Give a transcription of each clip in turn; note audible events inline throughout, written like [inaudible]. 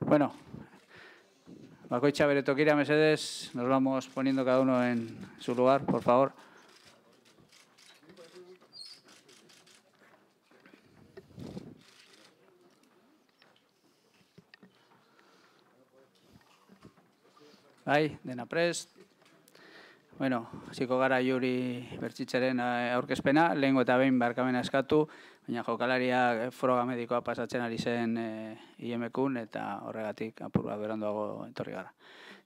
Bueno, Bacoicha, Beretoquira, Mercedes, nos vamos poniendo cada uno en su lugar, por favor. Ay, Denapres. Bueno, Chico gara Juri Orques eh, aurkezpena, lehengo eta behin barkamena eskatu, baina jokalaria eh, froga medikoa pasatzen ari zen e, eh, neta eta horregatik apurua beranduago etorri gara.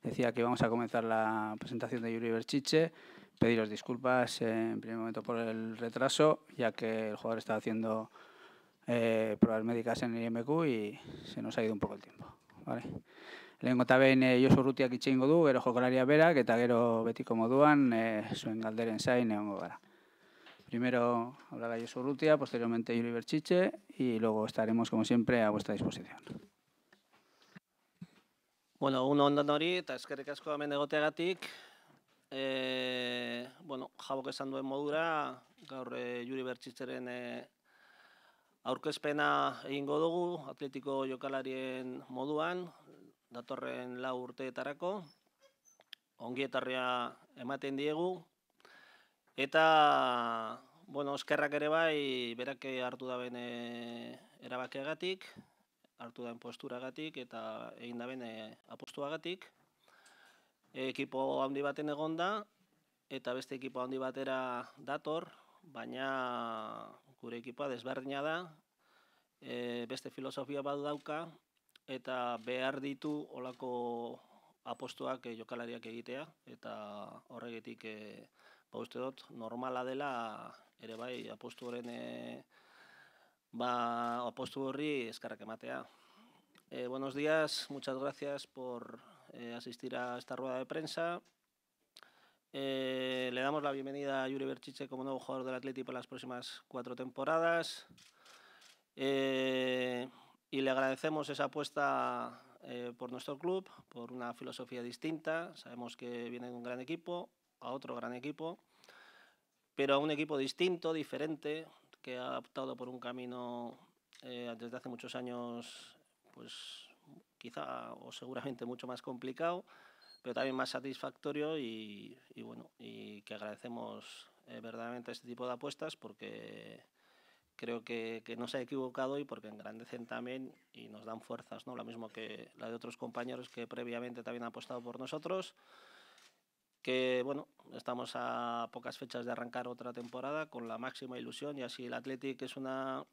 Decía que vamos a comenzar la presentación de Yuri Berchiche, pediros disculpas en primer momento por el retraso, ya que el jugador estaba haciendo eh, pruebas médicas en el IMQ y se nos ha ido un poco el tiempo. ¿vale? Lehenko eta behin eh, Josu Rutiak itxe du, gero jokolaria berak, eta gero betiko moduan eh, zuen galderen zain egongo gara. Primero hablará Josu Urrutia, posteriormente Yuri Berchiche y luego estaremos, como siempre, a vuestra disposición. Bueno, uno onda nori, eta eskerrik asko amen egoteagatik. E, bueno, jabok esan duen modura, gaur Yuri eh, Berchicheren e, aurkezpena egingo dugu, atletiko jokalarien moduan, datorren lau urteetarako. Ongietarria ematen diegu, Eta, bueno, oskerrak ere bai, berak hartu da bene eh, erabakeagatik, hartu da posturagatik eta egin da bene eh, apostuagatik, Ekipo handi baten egon da, eta beste ekipo handi batera dator, baina gure ekipoa desberdina da, e, beste filosofia badu dauka, eta behar ditu olako apostuak jokalariak egitea, eta horregetik... E, ba uste dut normala dela ere bai apostu horren e, ba e, buenos días, muchas gracias por eh, asistir a esta rueda de prensa. Eh, le damos la bienvenida a Yuri Berchiche como nuevo jugador del Atlético para las próximas cuatro temporadas. Eh, y le agradecemos esa apuesta por nuestro club, por una filosofía distinta. Sabemos que viene de un gran equipo, a otro gran equipo, pero a un equipo distinto, diferente, que ha optado por un camino eh, desde hace muchos años, pues quizá o seguramente mucho más complicado, pero también más satisfactorio y, y bueno, y que agradecemos eh, verdaderamente este tipo de apuestas porque creo que, que, no se ha equivocado y porque engrandecen también y nos dan fuerzas, ¿no? Lo mismo que la de otros compañeros que previamente también han apostado por nosotros que bueno, estamos a pocas fechas de arrancar otra temporada con la máxima ilusión y así el Athletic es una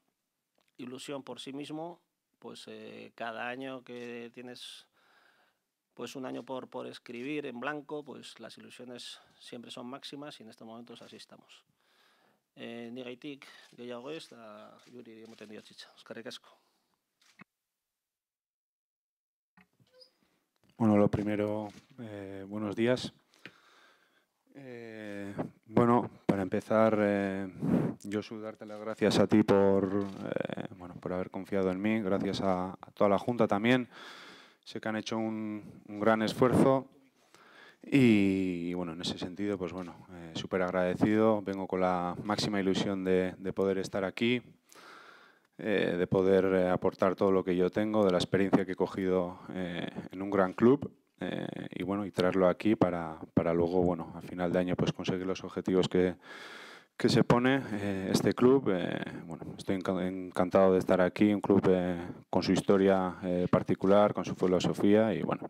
ilusión por sí mismo, pues eh, cada año que tienes pues un año por, por escribir en blanco, pues las ilusiones siempre son máximas y en estos momentos así estamos. Eh, bueno, lo primero, eh, buenos días. Eh, bueno, para empezar, eh, yo suelo darte las gracias a ti por, eh, bueno, por haber confiado en mí, gracias a, toda la Junta también. Sé que han hecho un, gran esfuerzo y, bueno, en ese sentido, pues bueno, súper agradecido. Vengo con la máxima ilusión de poder estar aquí, de poder aportar todo lo que yo tengo, de la experiencia que he cogido en un gran club eh, y bueno, y traerlo aquí para, para, luego, bueno, a final de año pues conseguir los objetivos que, se pone eh, este club. Eh, bueno, estoy encantado de estar aquí, un club con su historia particular, con su filosofía y bueno,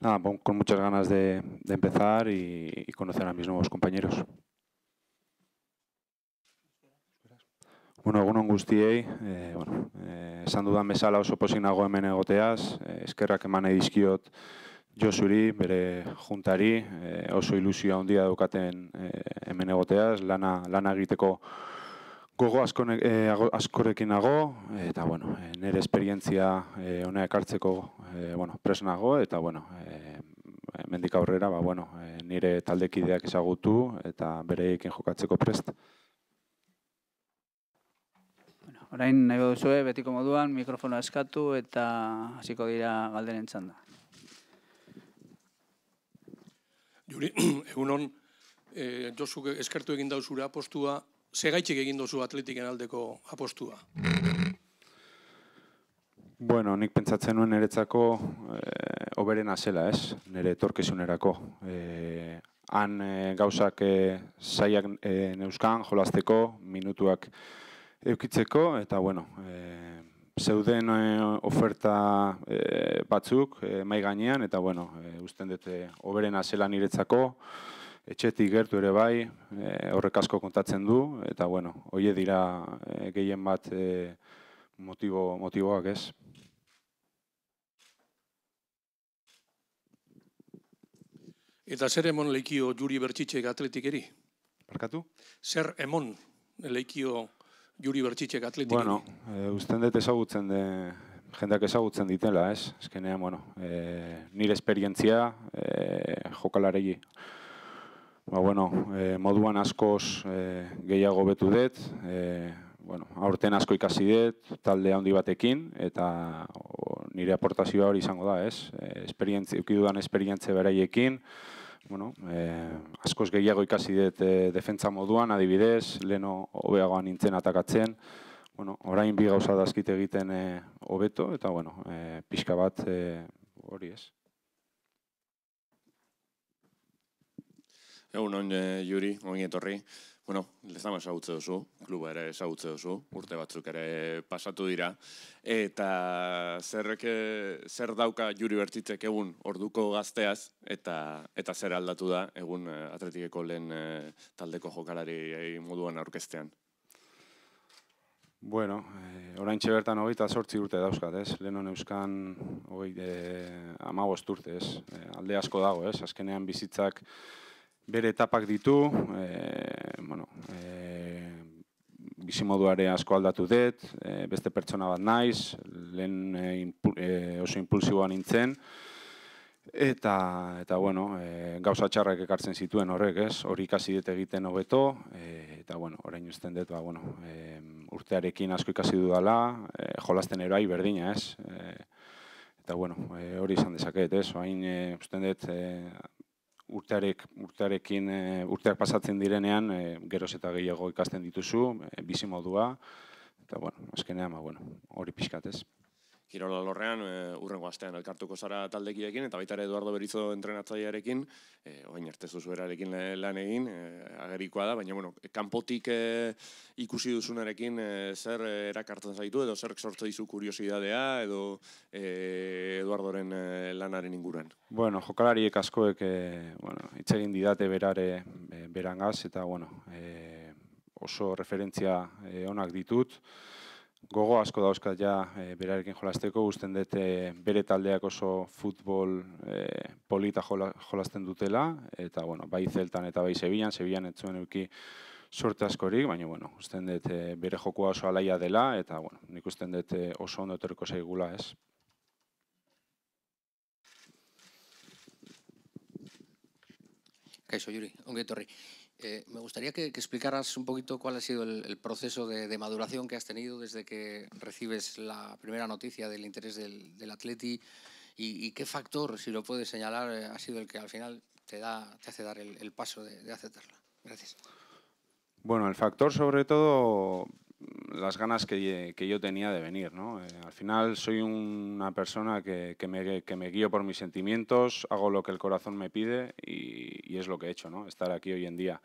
nada, con muchas ganas de, empezar y conocer a mis nuevos compañeros. Bueno, egun guztiei, eh bueno, eh esan dudan bezala oso pozik nago hemen egoteaz, eh, eskerrak eman nahi dizkiot Josuri, bere juntari, eh, oso ilusioa handia daukaten eh, hemen egoteaz, lana lana egiteko gogo asko eh, askorekin nago eta bueno, eh, esperientzia eh ona ekartzeko eh bueno, eta bueno, eh hemendik aurrera, ba bueno, eh, nire taldekideak ezagutu eta bereekin jokatzeko prest orain nahi duzue betiko moduan mikrofonoa eskatu eta hasiko dira galderen txanda. Juri, [clears throat] egunon, e, eh, Josu, eskertu egin dauzura apostua, segaitxik egin dozu atletiken aldeko apostua? Bueno, nik pentsatzen nuen niretzako e, eh, oberen azela, ez? Nire etorkizunerako. Eh, han e, gauzak e, zaiak e, neuzkan, jolazteko, minutuak eukitzeko, eta bueno, e, zeuden eh, oferta e, batzuk e, mai gainean eta bueno, e, dute oberena zelan niretzako, etxetik gertu ere bai, e, horrek asko kontatzen du, eta bueno, hoie dira e, gehien bat e, motibo, motiboak ez. Eta zer emon leikio juri bertxitxek atletik eri? Barkatu? Zer emon leikio Juri Bertxitxek atletik. Bueno, e, usten dut ezagutzen de, jendak ezagutzen ditela, ez? bueno, e, nire esperientzia e, jokalaregi. Ba, bueno, e, moduan askoz e, gehiago betu dut, e, bueno, aurten asko ikasi dut, talde handi batekin, eta nire aportazioa hori izango da, ez? E, esperientzia, eukidudan esperientzia beraiekin, bueno, e, askoz gehiago ikasi dut e, defentsa moduan, adibidez, leno hobeagoa nintzen atakatzen, bueno, orain bi gauza dazkit egiten eh, hobeto, eta, bueno, e, pixka bat e, hori ez. Egun, on, Juri, ongin etorri. Bueno, lezama esagutze duzu, kluba ere esagutze duzu, urte batzuk ere pasatu dira. Eta zer, zer dauka juri bertitzek egun orduko gazteaz, eta, eta zer aldatu da egun eh, atretikeko lehen eh, taldeko jokalari e, moduan aurkeztean. Bueno, e, eh, orain bertan hori eta urte dauzkat, ez? Lehen honen euskan hori e, amagoz turte, alde asko dago, ez? Azkenean bizitzak bere etapak ditu, e, bueno, e, asko aldatu dut, e, beste pertsona bat naiz, lehen e, e, oso impulsiboan nintzen, eta, eta bueno, e, gauza txarrak ekartzen zituen horrek, ez? Hori ikasi dut egiten hobeto, e, eta bueno, orain usten dut, ba, bueno, e, urtearekin asko ikasi dudala, e, jolasten eroai berdina, ez? E, eta bueno, e, hori izan dezaket, ez? Oain, e, usten urtearek, urtearekin eh, urteak pasatzen direnean e, eh, geros eta gehiago ikasten dituzu eh, bizi modua, eta bueno azkenean ba bueno hori pixkat ez Kirola Lorrean e, eh, urrengo astean elkartuko zara taldekiekin eta baita ere Eduardo Berizo entrenatzailearekin, e, orain arte lan egin, eh, agerikoa da, baina bueno, kanpotik ikusi duzunarekin zer erakartzen zaitu edo zer sortze dizu kuriositatea edo e, Eduardoren lanaren inguruan. Bueno, jokalariek askoek e, bueno, didate berare berangaz eta bueno, oso referentzia e, onak ditut gogo asko dauzka ja e, berarekin jolasteko, usten dute eh, bere taldeak oso futbol e, polita jola, jolasten dutela, eta bueno, bai zeltan eta bai zebilan, zebilan etzuen euki sorte askorik, baina bueno, usten dute bere jokoa oso alaia dela, eta bueno, nik usten dute oso ondo etorko zaigula ez. Kaixo, Juri, ongetorri. Eh, me gustaría que, explicaras un poquito cuál ha sido el, proceso de, maduración que has tenido desde que recibes la primera noticia del interés del, Atleti y, qué factor, si lo puedes señalar, eh, ha sido el que al final te, hace dar el, paso de, de, aceptarla. Gracias. Bueno, el factor sobre todo las ganas que, yo tenía de venir. ¿no? Eh, al final soy una persona que, me, que, guío por mis sentimientos, hago lo que el corazón me pide y, es lo que he hecho, ¿no? estar aquí hoy en día,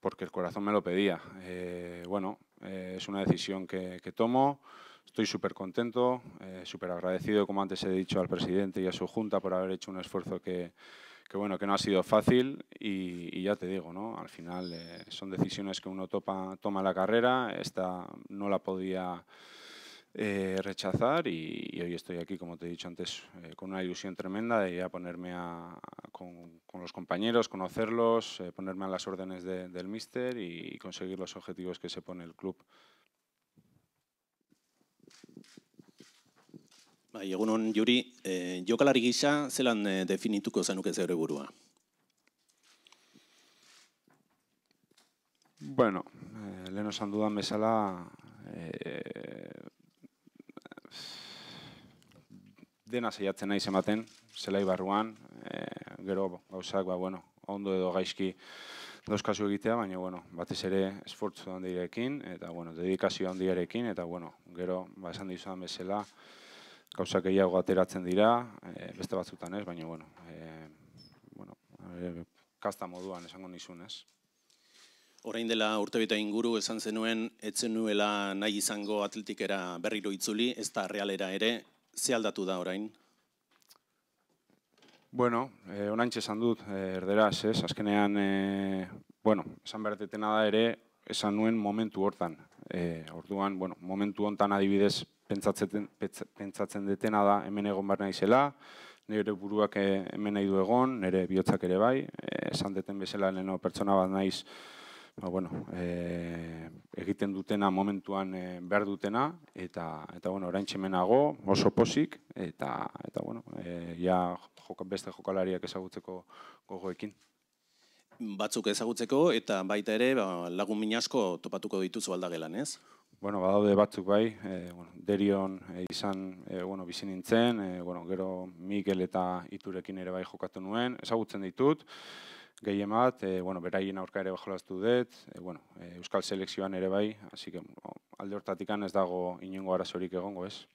porque el corazón me lo pedía. Eh, bueno, eh, es una decisión que, tomo, estoy súper contento, súper agradecido, como antes he dicho, al presidente y a su junta por haber hecho un esfuerzo que que bueno, que no ha sido fácil y, ya te digo, ¿no? Al final eh, son decisiones que uno topa, toma la carrera, esta no la podía eh, rechazar y, hoy estoy aquí, como te he dicho antes, eh, con una ilusión tremenda de ir a ponerme a, con, los compañeros, conocerlos, ponerme a las órdenes del míster y conseguir los objetivos que se pone el club Bai, egunon, Juri, e, jokalari gisa zelan e, definituko zenuke zeure Bueno, eh, lehen osan dudan bezala, eh, dena saiatzen naiz ematen, zelai barruan, eh, gero gauzak, ba, bueno, ondo edo gaizki kasu egitea, baina, bueno, batez ere esfortzu handirekin, eta, bueno, dedikazio handiarekin, eta, bueno, gero, ba, esan dizuan bezala, gauza gehiago ateratzen dira, e, beste batzutan ez, baina, bueno, e, bueno e, kasta moduan esango nizun ez. Orain dela urtebita inguru esan zenuen, etzen nuela nahi izango atletikera berriro itzuli, ez da realera ere, ze aldatu da orain? Bueno, e, onantxe esan dut, e, erderaz, ez, azkenean, e, bueno, esan behartetena da ere, esan nuen momentu hortan. E, orduan, bueno, momentu hontan adibidez, pentsatzen, pentsatzen detena da hemen egon bar naizela, nire buruak eh, hemen nahi du egon, nire bihotzak ere bai, eh, esan deten bezala leno pertsona bat naiz ba, bueno, e, egiten dutena momentuan e, behar dutena, eta, eta bueno, orain txemenago, oso pozik, eta, eta bueno, ja, joka, beste jokalariak ezagutzeko gogoekin. Batzuk ezagutzeko, eta baita ere ba, lagun minasko topatuko dituzu aldagelan, ez? Bueno, badaude batzuk bai, e, bueno, derion eh, izan e, bueno, bizi nintzen, e, bueno, gero Mikel eta Iturekin ere bai jokatu nuen, ezagutzen ditut, gehien bat, e, bueno, beraien aurka ere bajolaztu dut, e, bueno, e, Euskal Selekzioan ere bai, así que bueno, alde hortatikan ez dago inongo arazorik egongo ez.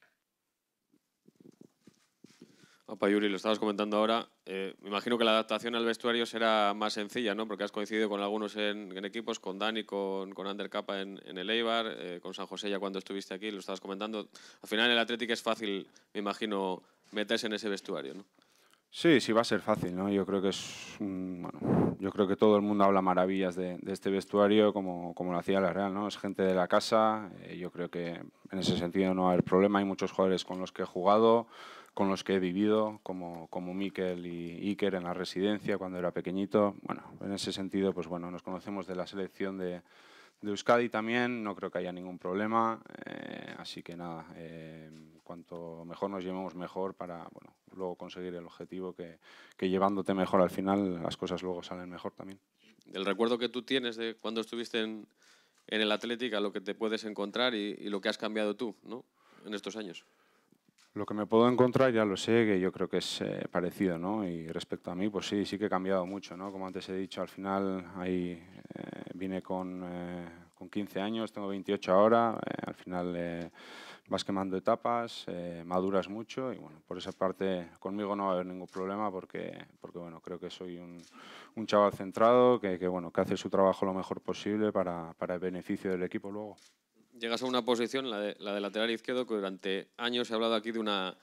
Yuri, lo estabas comentando ahora. Eh, me imagino que la adaptación al vestuario será más sencilla, ¿no? Porque has coincidido con algunos en, equipos, con Dani, con, con Ander Capa en, el Eibar, eh, con San José ya cuando estuviste aquí, lo estabas comentando. Al final en el Atlético es fácil, me imagino, meterse en ese vestuario, ¿no? Sí, sí va a ser fácil, ¿no? Yo creo que es, bueno, yo creo que todo el mundo habla maravillas de, este vestuario, como, como, lo hacía la Real, ¿no? Es gente de la casa, eh, yo creo que en ese sentido no va a haber problema, hay muchos jugadores con los que he jugado, con los que he vivido, como, como Miquel y Iker en la residencia cuando era pequeñito. Bueno, en ese sentido, pues bueno, nos conocemos de la selección de, de Euskadi también, no creo que haya ningún problema, eh, así que nada, eh, cuanto mejor nos llevemos mejor para bueno, luego conseguir el objetivo que, que, llevándote mejor al final las cosas luego salen mejor también. El recuerdo que tú tienes de cuando estuviste en, en el Atlética, lo que te puedes encontrar y, y, lo que has cambiado tú ¿no? en estos años. Lo que me puedo encontrar ya lo sé, que yo creo que es eh, parecido, ¿no? Y respecto a mí, pues sí, sí que he cambiado mucho, ¿no? Como antes he dicho, al final ahí eh, vine con, eh, con, 15 años, tengo 28 ahora, al final vas quemando etapas, maduras mucho y bueno, por esa parte conmigo no va a haber ningún problema porque, porque bueno, creo que soy un, chaval centrado que, bueno, que hace su trabajo lo mejor posible para, para el beneficio del equipo luego llegas a una posición, la de, lateral izquierdo, que durante años se ha hablado aquí de una,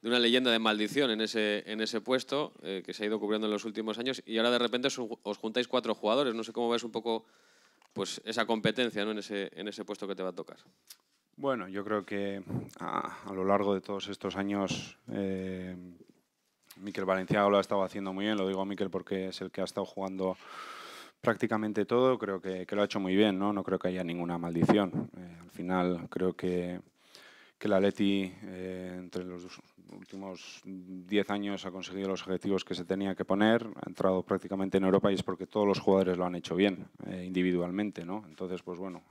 de una leyenda de maldición en ese, en ese puesto eh, que se ha ido cubriendo en los últimos años y ahora de repente os juntáis cuatro jugadores. No sé cómo ves un poco pues, esa competencia en, ese, en ese puesto que te va a tocar. Bueno, yo creo que a, lo largo de todos estos años eh, Miquel Valenciaga lo ha estado haciendo muy bien. Lo digo a Miquel porque es el que ha estado jugando prácticamente todo, creo que, lo ha hecho muy bien, ¿no? No creo que haya ninguna maldición. Eh, al final creo que, que la Leti eh, entre los últimos 10 años ha conseguido los objetivos que se tenía que poner, ha entrado prácticamente en Europa y es porque todos los jugadores lo han hecho bien, eh, individualmente, ¿no? Entonces, pues bueno,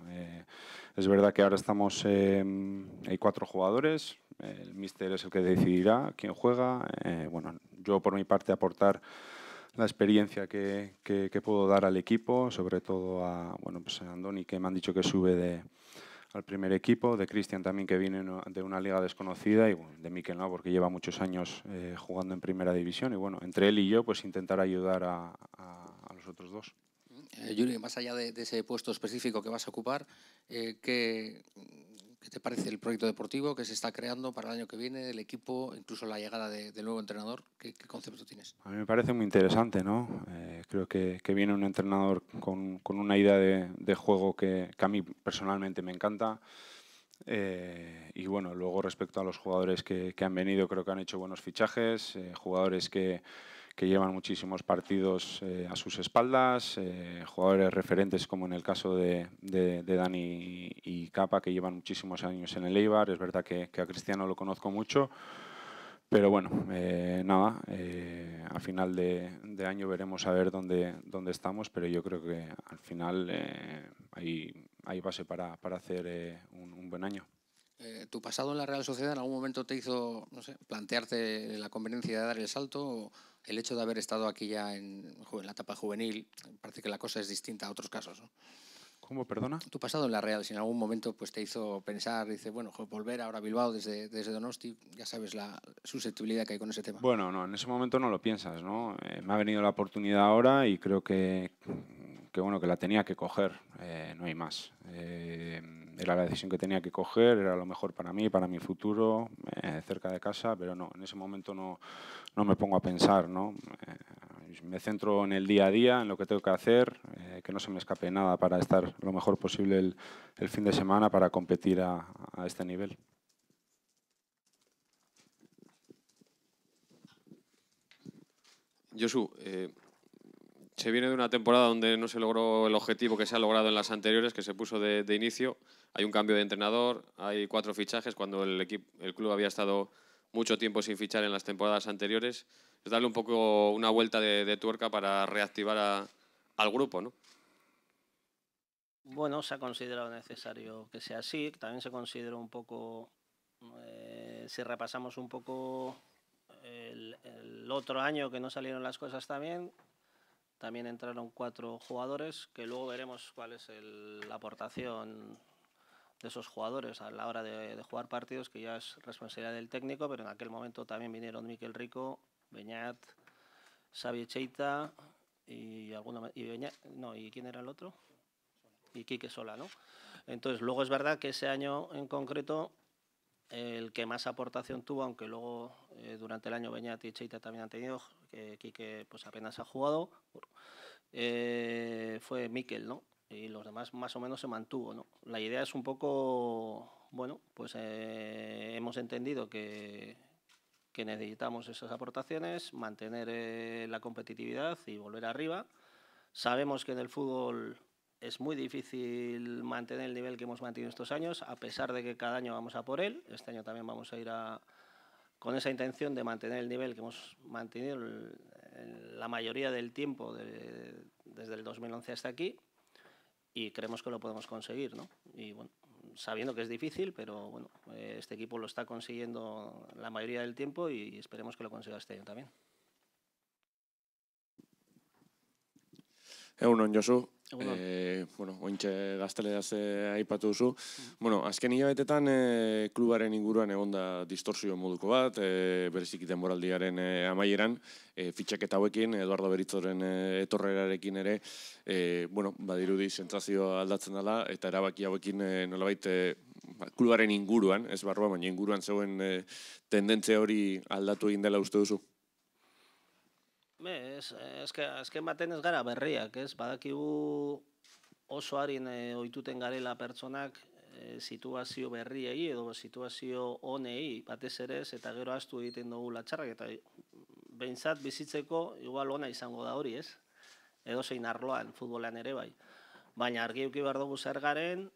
es verdad que ahora estamos, hay cuatro jugadores, el míster es el que decidirá quién juega, bueno, yo por mi parte aportar la experiencia que, que, puedo dar al equipo, sobre todo a, bueno, pues a Andoni, que me han dicho que sube de, al primer equipo, de Cristian también, que viene de una liga desconocida, y de de Miquel no, porque lleva muchos años eh, jugando en primera división. Y bueno, entre él y yo, pues intentar ayudar a, a, los otros dos. Eh, Yuri, más allá de, ese puesto específico que vas a ocupar, eh, ¿qué, ¿Qué te parece el proyecto deportivo que se está creando para el año que viene, el equipo, incluso la llegada del nuevo entrenador? ¿Qué, concepto tienes? A mí me parece muy interesante, ¿no? Eh, creo que, viene un entrenador con, una idea de, juego que, a mí personalmente me encanta. Eh, y bueno, luego respecto a los jugadores que, han venido, creo que han hecho buenos fichajes, eh, jugadores que que llevan muchísimos partidos eh, a sus espaldas, eh, jugadores referentes como en el caso de, de, de Dani y Capa, que llevan muchísimos años en el Eibar. Es verdad que, que a Cristiano lo conozco mucho, pero bueno, eh, nada, eh, a final de, de, año veremos a ver dónde, dónde estamos, pero yo creo que al final eh, hay, hay, base para, para hacer un, un buen año. Eh, ¿Tu pasado en la Real Sociedad en algún momento te hizo no sé, plantearte la conveniencia de dar el salto el hecho de haber estado aquí ya en, la etapa juvenil, parece que la cosa es distinta a otros casos. ¿no? ¿Cómo, perdona? Tu pasado en la Real, si en algún momento pues, te hizo pensar, dice, bueno, volver ahora a Bilbao desde, desde Donosti, ya sabes la susceptibilidad que hay con ese tema. Bueno, no, en ese momento no lo piensas, ¿no? Eh, me ha venido la oportunidad ahora y creo que, que bueno, que la tenía que coger, eh, no hay más. Eh, era la decisión que tenía que coger, era lo mejor para mí, para mi futuro, eh, cerca de casa, pero no, en ese momento no, me pongo a pensar, ¿no? Eh, me centro en el día a día, en lo que tengo que hacer, eh, que no se me escape nada para estar lo mejor posible el, fin de semana para competir a, este nivel. Josu, se viene de una temporada donde no se logró el objetivo que se ha logrado en las anteriores, que se puso de, inicio. Hay un cambio de entrenador, hay cuatro fichajes cuando el, equipo, el club había estado mucho tiempo sin fichar en las temporadas anteriores. Es darle un poco una vuelta de, tuerca para reactivar al grupo, ¿no? Bueno, se ha considerado necesario que sea así. También se considera un poco, eh, si repasamos un poco el, el otro año que no salieron las cosas también, también entraron cuatro jugadores, que luego veremos cuál es el, la aportación de esos jugadores a la hora de, jugar partidos, que ya es responsabilidad del técnico, pero en aquel momento también vinieron Miquel Rico, Beñat, Xavi Cheita y alguno y Beñat, no, ¿y quién era el otro? Y Quique Sola, ¿no? Entonces, luego es verdad que ese año en concreto el que más aportación tuvo, aunque luego eh, durante el año Beñat y Cheita también han tenido, que Quique pues apenas ha jugado, eh, fue Miquel, ¿no? Y los demás más o menos se mantuvo, ¿no? La idea es un poco, bueno, pues eh, hemos entendido que, necesitamos esas aportaciones, mantener la competitividad y volver arriba. Sabemos que en el fútbol es muy difícil mantener el nivel que hemos mantenido estos años, a pesar de que cada año vamos a por él. Este año también vamos a ir con esa intención de mantener el nivel que hemos mantenido la mayoría del tiempo desde el 2011 hasta aquí y creemos que lo podemos conseguir, ¿no? Y bueno, sabiendo que es difícil, pero bueno, eh, este equipo lo está consiguiendo la mayoría del tiempo y esperemos que lo consiga este año también. Egunon, Josu. Egunon. E, eh, bueno, ze aipatu duzu. Bueno, azken hilabetetan e, klubaren inguruan egon da distorsio moduko bat, e, eh, berezik denboraldiaren e, amaieran, e, eta hauekin, Eduardo Beritzoren e, etorrerarekin ere, e, bueno, badirudi sentzazioa aldatzen dela, eta erabaki hauekin e, nolabait e, klubaren inguruan, ez barroa, baina inguruan zeuen e, tendentzia hori aldatu egin dela uste duzu? Be, ez, azken baten ez gara berriak, ez? Badakigu oso harin e, eh, oituten garela pertsonak e, situazio berriei edo situazio honei batez ere ez eta gero astu egiten dugu latxarrak eta behintzat bizitzeko igual ona izango da hori, ez? Edo zein arloan, futbolean ere bai. Baina argi euki behar dugu zer garen,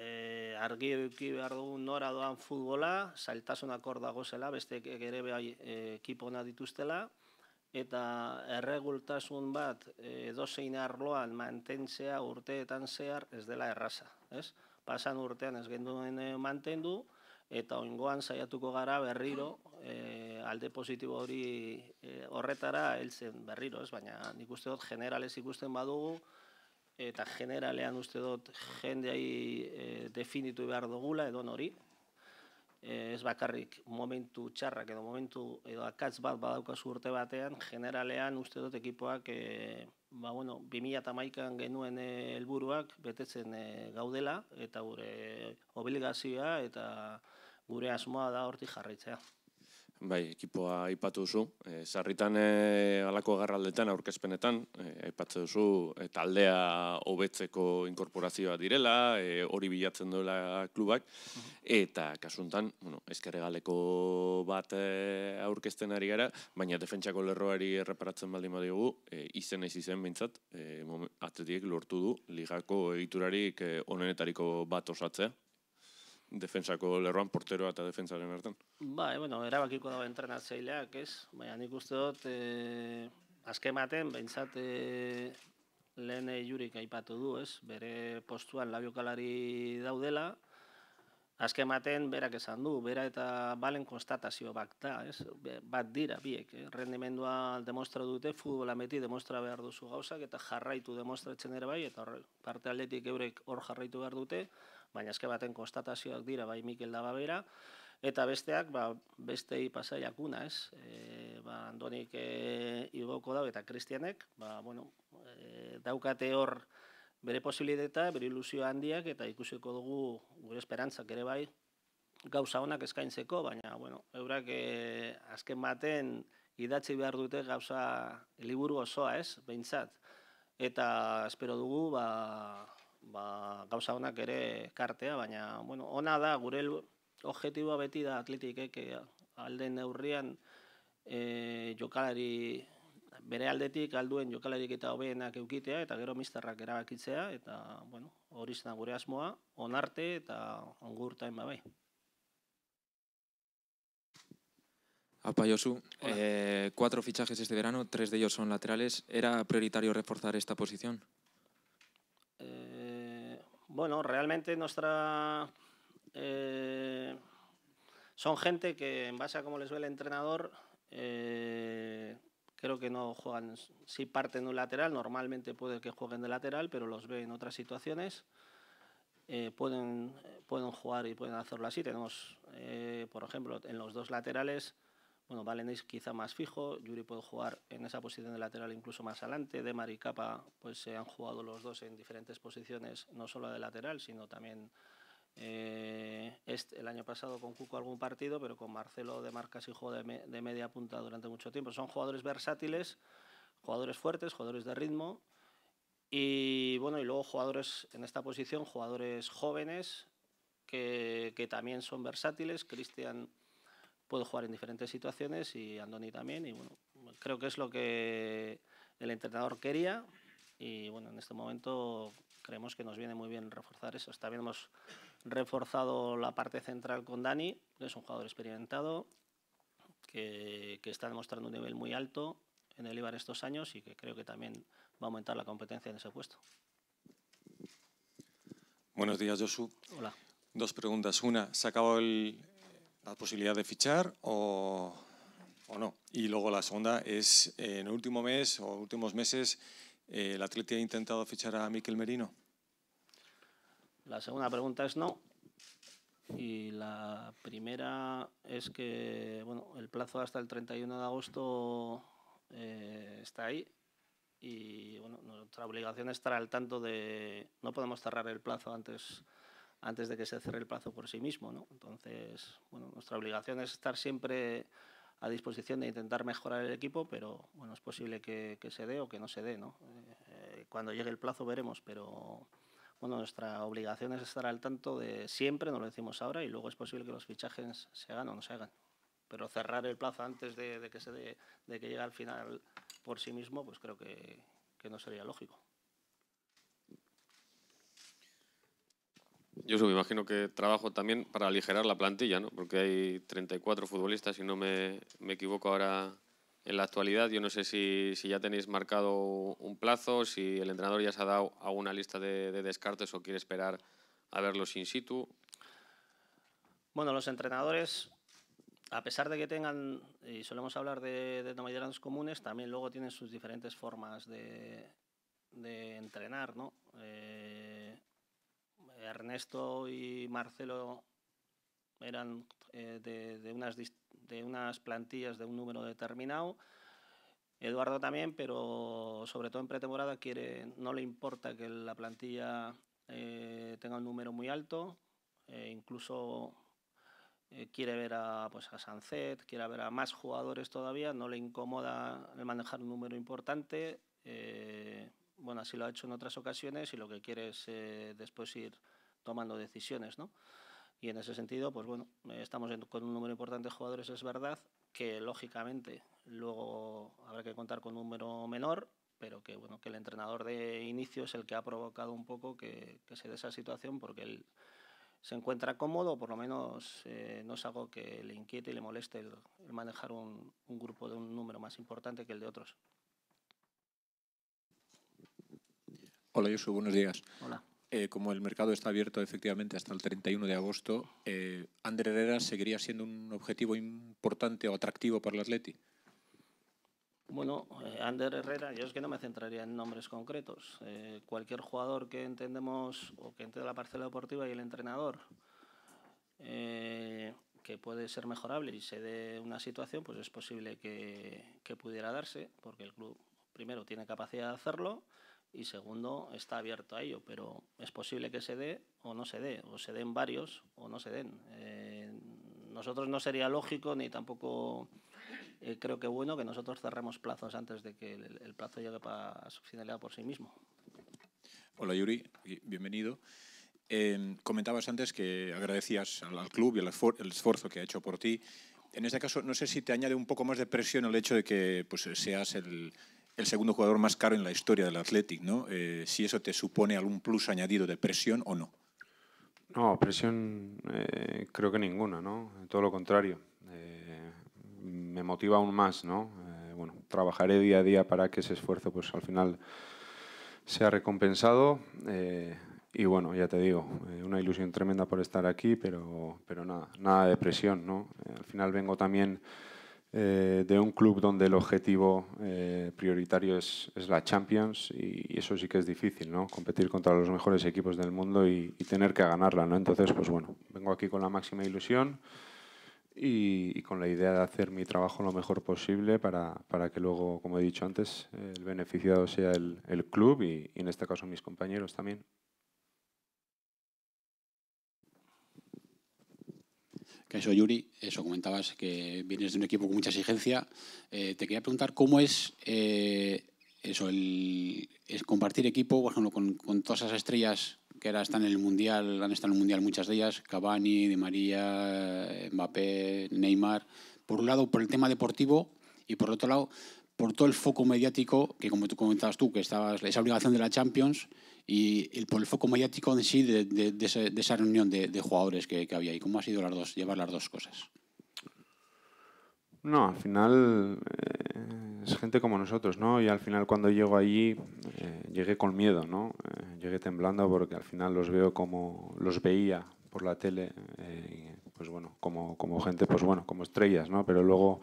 eh, argi euki behar dugu nora doan futbola, zailtasunak hor dago zela, beste bai, ekipona dituztela, eta erregultasun bat eh, edozein arloan mantentzea urteetan zehar ez dela erraza. Ez? Pasan urtean ez genduen eh, mantendu eta oingoan saiatuko gara berriro e, alde positibo hori e, horretara heltzen berriro, ez? baina nik uste dut generalez ikusten badugu eta generalean uste dut jendeai e, definitu behar dugula edo hori, Eh, ez bakarrik momentu txarrak edo momentu edo akatz bat badaukazu urte batean, generalean uste dut ekipoak e, ba, bueno, 2008an genuen eh, helburuak betetzen gaudela eta gure obligazioa eta gure asmoa da horti jarraitzea. Bai, ekipoa ipatu duzu. E, sarritan e, eh, alako garraldetan, aurkezpenetan, e, duzu e, taldea hobetzeko inkorporazioa direla, hori bilatzen duela klubak, eta kasuntan, bueno, galeko bat e, aurkezten ari gara, baina defentsako lerroari erreparatzen baldin badugu, e, izen ez izen bintzat, e, lortu du, ligako egiturarik e, onenetariko bat osatzea defensako lerroan porteroa eta defensaren artean. Ba, e, bueno, erabakiko dago entrenatzeileak, ez? Baina nik uste dut, e, azken baten, behintzat, eh, lehen jurik aipatu du, ez? Bere postuan labiokalari daudela, azken berak esan du, bera eta balen konstatazio bak da, ez? Bat dira, biek, eh? rendimendua demostra dute, futbol meti demostra behar duzu gauzak, eta jarraitu demostratzen ere bai, eta parte aldetik eurek hor jarraitu behar dute, baina eske baten konstatazioak dira bai Mikel babera, eta besteak ba bestei pasaiakuna, ez? Eh ba Andonik e, igoko da eta Kristianek, ba bueno, e, daukate hor bere posibilitatea, bere ilusio handiak eta ikusiko dugu gure esperantzak ere bai gauza honak eskaintzeko, baina bueno, eurak e, azken baten idatzi behar dute gauza liburu osoa, ez? Beintzat eta espero dugu ba ba, gauza honak ere kartea, baina bueno, ona da, gure objetiboa beti da atletikek eh, alden neurrian eh, jokalari bere aldetik alduen jokalarik eta hobeenak eukitea eta gero misterrak erabakitzea eta bueno, hori zena gure asmoa, onarte eta ongurta enba bai. Apa Josu, eh, cuatro fichajes este verano, tres de ellos son laterales. ¿Era prioritario reforzar esta posición? Bueno, realmente nuestra... Eh, son gente que en base a cómo les ve el entrenador, eh, creo que no juegan, si parten de un lateral, normalmente puede que jueguen de lateral, pero los ve en otras situaciones. Eh, pueden, pueden jugar y pueden hacerlo así. Tenemos, por ejemplo, en los dos laterales bueno, Valen quizá más fijo, Yuri puede jugar en esa posición de lateral incluso más adelante, de maricapa pues se han jugado los dos en diferentes posiciones, no solo de lateral, sino también eh, este, el año pasado con Cuco algún partido, pero con Marcelo Demar casi jugó de, de media punta durante mucho tiempo. Son jugadores versátiles, jugadores fuertes, jugadores de ritmo y bueno, y luego jugadores en esta posición, jugadores jóvenes que, que también son versátiles. Cristian puedo jugar en diferentes situaciones y Andoni también. Y bueno, creo que es lo que el entrenador quería. Y bueno, en este momento creemos que nos viene muy bien reforzar eso. También hemos reforzado la parte central con Dani, que es un jugador experimentado, que, que está demostrando un nivel muy alto en el IBAR estos años y que creo que también va a aumentar la competencia en ese puesto. Buenos días, Josu. Hola. Dos preguntas. Una, se acabó el, la posibilidad de fichar o, o no. Y luego la segunda es, eh, en el último mes o últimos meses, eh, ¿el Atleti ha intentado fichar a Miquel Merino? La segunda pregunta es no. Y la primera es que bueno, el plazo hasta el 31 de agosto eh, está ahí y bueno, nuestra obligación es estar al tanto de... No podemos cerrar el plazo antes antes de que se cierre el plazo por sí mismo. ¿no? Entonces, nuestra obligación es estar siempre a disposición de intentar mejorar el equipo, pero bueno, es posible que, se dé o que no se dé. ¿no? Eh, cuando llegue el plazo veremos, pero bueno, nuestra obligación es estar al tanto de siempre, no lo decimos ahora, y luego es posible que los fichajes se hagan o no se hagan. Pero cerrar el plazo antes de, que se de que llegue al final por sí mismo, pues creo que no sería lógico. Yo me imagino que trabajo también para aligerar la plantilla, ¿no? Porque hay 34 futbolistas, si no me, me equivoco ahora en la actualidad. Yo no sé si, si, ya tenéis marcado un plazo, si el entrenador ya se ha dado a una lista de, descartes o quiere esperar a verlos in situ. Bueno, los entrenadores, a pesar de que tengan, y solemos hablar de, de comunes, también luego tienen sus diferentes formas de, de entrenar, ¿no? Eh, Ernesto y Marcelo eran eh, de, unas, de unas plantillas de un número determinado. Eduardo también, pero sobre todo en pretemporada quiere, no le importa que la plantilla eh, tenga un número muy alto, e incluso eh, quiere ver a, pues a Sancet, quiere ver a más jugadores todavía, no le incomoda el manejar un número importante bueno, así lo ha hecho en otras ocasiones y lo que quiere es eh, después ir tomando decisiones, ¿no? Y en ese sentido, pues bueno, estamos con un número importante de jugadores, es verdad, que lógicamente luego habrá que contar con un número menor, pero que bueno, que el entrenador de inicio es el que ha provocado un poco que, se dé esa situación porque él se encuentra cómodo, por lo menos eh, no es algo que le inquiete y le moleste el, manejar un grupo de un número más importante que el de otros. Hola, yo buenos días. Hola. Eh, como el mercado está abierto efectivamente hasta el 31 de agosto, eh, ¿Ander Herrera seguiría siendo un objetivo importante o atractivo para el Atleti? Bueno, eh, Ander Herrera, yo es que no me centraría en nombres concretos. Eh, cualquier jugador que entendemos o que entre la parcela deportiva y el entrenador eh, que puede ser mejorable y se dé una situación, pues es posible que, que pudiera darse, porque el club primero tiene capacidad de hacerlo y segundo, está abierto a ello, pero es posible que se dé o no se dé, o se den varios o no se den. Eh, nosotros no sería lógico ni tampoco eh, creo que bueno que nosotros cerremos plazos antes de que el, plazo llegue para su finalidad por sí mismo. Hola Yuri, bienvenido. Em, comentabas antes que agradecías al, club y el, el esfuerzo que ha hecho por ti. En este caso, no sé si te añade un poco más de presión el hecho de que pues, seas el, el segundo jugador más caro en la historia del Athletic, ¿no? Eh, si eso te supone algún plus añadido de presión o no. No, presión eh, creo que ninguna, ¿no? Todo lo contrario. Eh, me motiva aún más, ¿no? bueno, trabajaré día a día para que ese esfuerzo, pues al final sea recompensado. y bueno, ya te digo, una ilusión tremenda por estar aquí, pero, pero nada, nada de presión, ¿no? al final vengo también eh, de un club donde el objetivo eh, prioritario es, la Champions y, eso sí que es difícil, ¿no? Competir contra los mejores equipos del mundo y, tener que ganarla, ¿no? Entonces, pues bueno, vengo aquí con la máxima ilusión y, con la idea de hacer mi trabajo lo mejor posible para, que luego, como he dicho antes, el beneficiado sea el club y en este caso mis compañeros también. que eso, Yuri, eso comentabas que vienes de un equipo con mucha exigencia. Eh, te quería preguntar cómo es eh, eso, el, es compartir equipo, por ejemplo, con, todas esas estrellas que ahora están en el Mundial, han estado en el Mundial muchas de ellas, Cavani, Di María, Mbappé, Neymar, por un lado por el tema deportivo y por otro lado por todo el foco mediático que como tú comentabas tú, que estabas, esa obligación de la Champions, y el, por el foco mediático en sí de, esa reunión de, jugadores que, había y cómo ha sido las dos, llevar las dos cosas. No, al final eh, es gente como nosotros, ¿no? Y al final cuando llego allí eh, llegué con miedo, ¿no? Eh, llegué temblando porque al final los veo como los veía por la tele, pues bueno, como, como gente, pues bueno, como estrellas, ¿no? Pero luego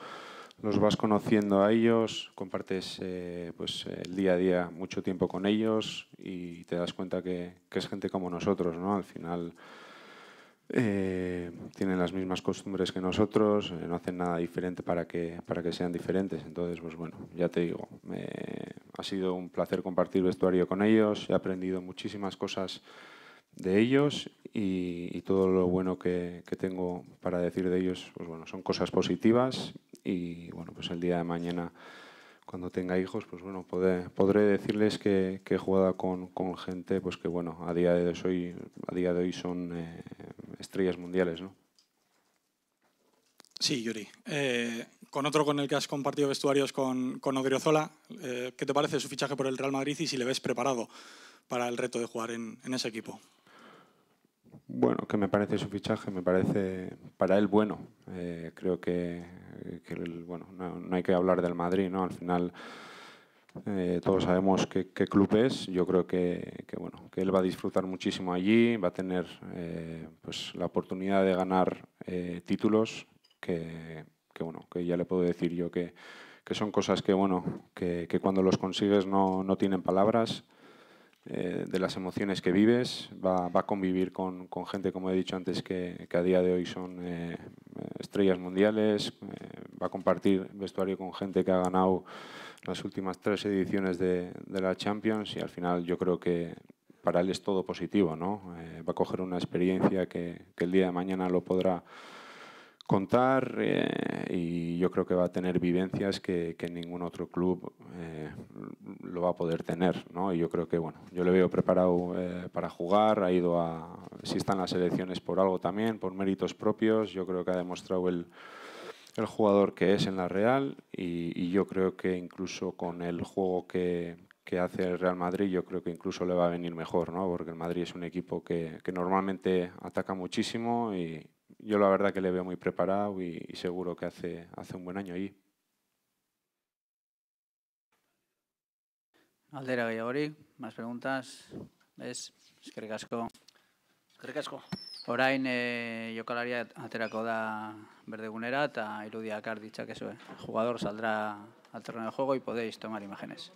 los vas conociendo a ellos, compartes eh, pues, el día a día mucho tiempo con ellos y te das cuenta que, es gente como nosotros, ¿no? Al final eh, tienen las mismas costumbres que nosotros, eh, no hacen nada diferente para que, para que sean diferentes. Entonces, pues bueno, ya te digo, ha sido un placer compartir vestuario con ellos, he aprendido muchísimas cosas de ellos y, todo lo bueno que, tengo para decir de ellos, pues bueno, son cosas positivas y bueno, pues el día de mañana cuando tenga hijos, pues bueno, podré, podré decirles que, he jugado con, gente, pues que bueno, a día de hoy, a día de hoy son eh, estrellas mundiales, ¿no? Sí, Yuri. Eh, con otro con el que has compartido vestuarios con, con Odriozola, eh, ¿qué te parece su fichaje por el Real Madrid y si le ves preparado para el reto de jugar en ese equipo? Bueno, que me parece su fichaje, me parece para él bueno. Eh, creo que, bueno, no, hay que hablar del Madrid, ¿no? Al final eh, todos sabemos qué, club es. Yo creo que, que, bueno, que él va a disfrutar muchísimo allí, va a tener eh, pues, la oportunidad de ganar títulos que, bueno, que ya le puedo decir yo que, son cosas que, bueno, que, cuando los consigues no tienen palabras. Eh, de las emociones que vives, va, a convivir con, gente, como he dicho antes, que, que a día de hoy son eh, estrellas mundiales, eh, va a compartir vestuario con gente que ha ganado las últimas tres ediciones de, de la Champions y al final yo creo que para él es todo positivo, ¿no? va a coger una experiencia que el día de mañana lo podrá contar eh, y yo creo que va a tener vivencias que, que ningún otro club eh, lo va a poder tener. ¿no? Y yo creo que, bueno, yo le veo preparado eh, para jugar, ha ido a, si están las elecciones por algo también, por méritos propios, yo creo que ha demostrado el, el jugador que es en la Real y, y, yo creo que incluso con el juego que, que hace el Real Madrid, yo creo que incluso le va a venir mejor, ¿no? porque el Madrid es un equipo que, que normalmente ataca muchísimo y yo la verdad que le veo muy preparado y, y seguro que hace hace un buen año ahí. Aldera Gallagori, más preguntas. Es Eskergasko. Eskergasko. Orain eh jokalaria aterako da berdegunera ta irudiak hart ditzakezu. Jugador saldrá al terreno de juego y podéis tomar imágenes.